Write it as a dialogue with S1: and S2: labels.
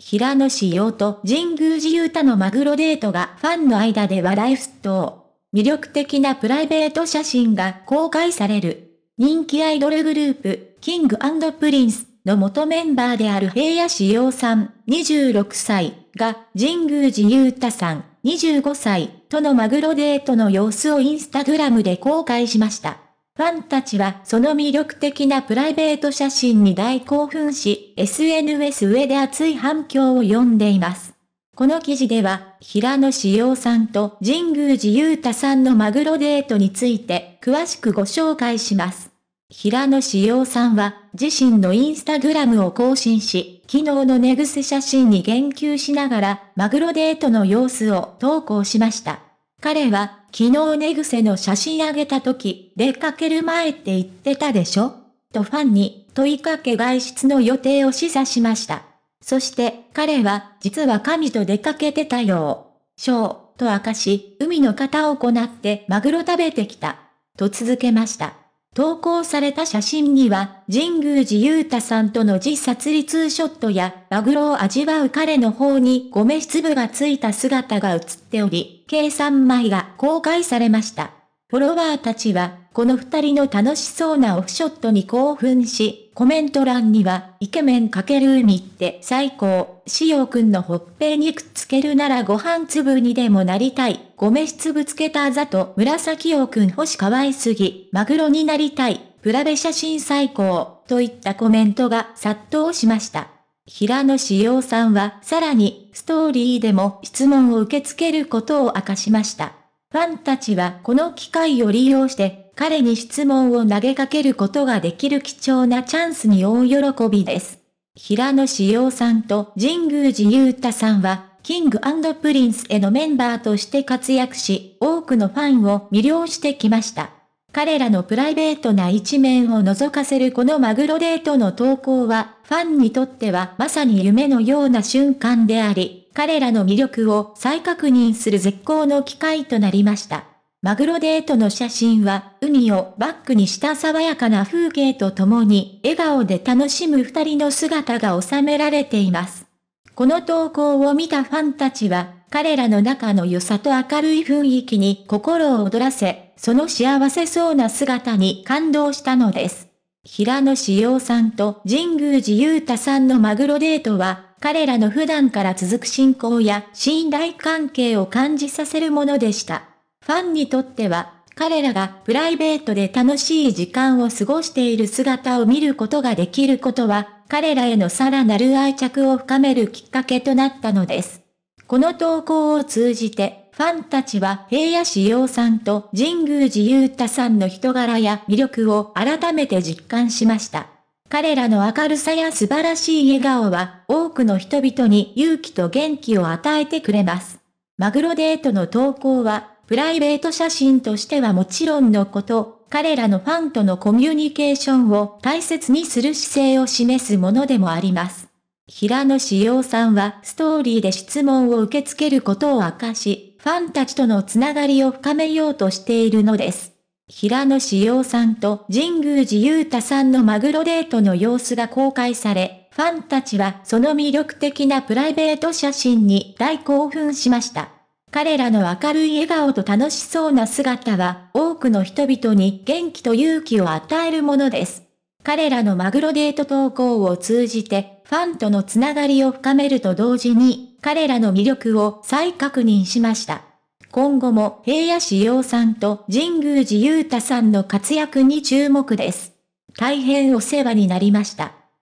S1: 平野紫耀と神宮寺勇太のマグロデートがファンの間で話題沸騰。魅力的なプライベート写真が公開される。人気アイドルグループ、キングプリンスの元メンバーである平野紫耀さん、26歳が神宮寺勇太さん、25歳とのマグロデートの様子をインスタグラムで公開しました。ファンたちはその魅力的なプライベート写真に大興奮し、SNS 上で熱い反響を呼んでいます。この記事では、平野志陽さんと神宮寺勇太さんのマグロデートについて詳しくご紹介します。平野志陽さんは自身のインスタグラムを更新し、昨日の寝癖写真に言及しながら、マグロデートの様子を投稿しました。彼は昨日寝癖の写真あげた時、出かける前って言ってたでしょとファンに問いかけ外出の予定を示唆しました。そして彼は実は神と出かけてたよう。ショーと明かし、海の型を行ってマグロ食べてきた。と続けました。投稿された写真には、神宮寺勇太さんとの自殺リツーショットや、マグロを味わう彼の方にゴメ粒がついた姿が映っており、計3枚が公開されました。フォロワーたちは、この二人の楽しそうなオフショットに興奮し、コメント欄には、イケメンかける海って最高、しおくんのほっぺにくっつけるならご飯粒にでもなりたい、ご飯粒つけたざと紫おくん星かわいすぎ、マグロになりたい、プラベ写真最高、といったコメントが殺到しました。平野志陽さんは、さらに、ストーリーでも質問を受け付けることを明かしました。ファンたちはこの機会を利用して、彼に質問を投げかけることができる貴重なチャンスに大喜びです。平野志陽さんと神宮寺勇太さんは、キングプリンスへのメンバーとして活躍し、多くのファンを魅了してきました。彼らのプライベートな一面を覗かせるこのマグロデートの投稿は、ファンにとってはまさに夢のような瞬間であり、彼らの魅力を再確認する絶好の機会となりました。マグロデートの写真は、海をバックにした爽やかな風景とともに、笑顔で楽しむ二人の姿が収められています。この投稿を見たファンたちは、彼らの中の良さと明るい雰囲気に心を躍らせ、その幸せそうな姿に感動したのです。平野志陽さんと神宮寺勇太さんのマグロデートは、彼らの普段から続く信仰や信頼関係を感じさせるものでした。ファンにとっては、彼らがプライベートで楽しい時間を過ごしている姿を見ることができることは、彼らへのさらなる愛着を深めるきっかけとなったのです。この投稿を通じて、ファンたちは平野志陽さんと神宮寺勇太さんの人柄や魅力を改めて実感しました。彼らの明るさや素晴らしい笑顔は、多くの人々に勇気と元気を与えてくれます。マグロデートの投稿は、プライベート写真としてはもちろんのこと、彼らのファンとのコミュニケーションを大切にする姿勢を示すものでもあります。平野志耀さんはストーリーで質問を受け付けることを明かし、ファンたちとのつながりを深めようとしているのです。平野志耀さんと神宮寺勇太さんのマグロデートの様子が公開され、ファンたちはその魅力的なプライベート写真に大興奮しました。彼らの明るい笑顔と楽しそうな姿は多くの人々に元気と勇気を与えるものです。彼らのマグロデート投稿を通じてファンとのつながりを深めると同時に彼らの魅力を再確認しました。今後も平野志陽さんと神宮寺勇太さんの活躍に注目です。大変お世話になりました。